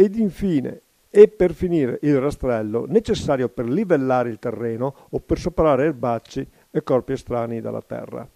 ed infine e per finire il rastrello necessario per livellare il terreno o per separare erbacci e corpi estranei dalla terra.